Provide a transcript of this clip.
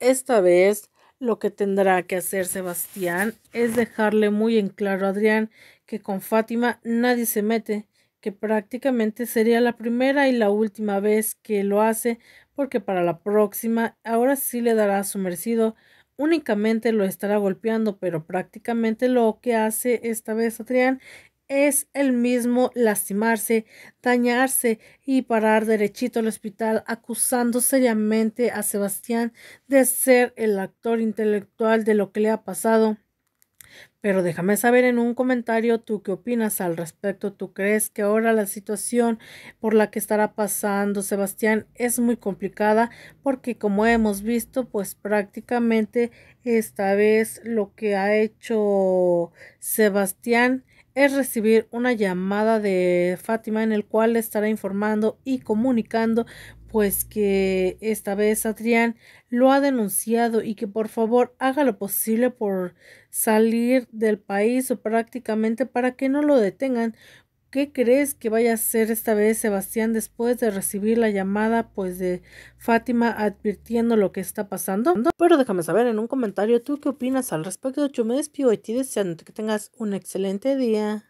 Esta vez lo que tendrá que hacer Sebastián es dejarle muy en claro a Adrián que con Fátima nadie se mete, que prácticamente sería la primera y la última vez que lo hace, porque para la próxima ahora sí le dará su únicamente lo estará golpeando, pero prácticamente lo que hace esta vez Adrián es el mismo lastimarse, dañarse y parar derechito al hospital, acusando seriamente a Sebastián de ser el actor intelectual de lo que le ha pasado. Pero déjame saber en un comentario tú qué opinas al respecto. ¿Tú crees que ahora la situación por la que estará pasando Sebastián es muy complicada? Porque como hemos visto, pues prácticamente esta vez lo que ha hecho Sebastián es recibir una llamada de Fátima en el cual le estará informando y comunicando pues que esta vez Adrián lo ha denunciado y que por favor haga lo posible por salir del país o prácticamente para que no lo detengan. ¿Qué crees que vaya a hacer esta vez Sebastián después de recibir la llamada pues de Fátima advirtiendo lo que está pasando? Pero déjame saber en un comentario tú qué opinas al respecto. Yo me despido y te deseando que tengas un excelente día.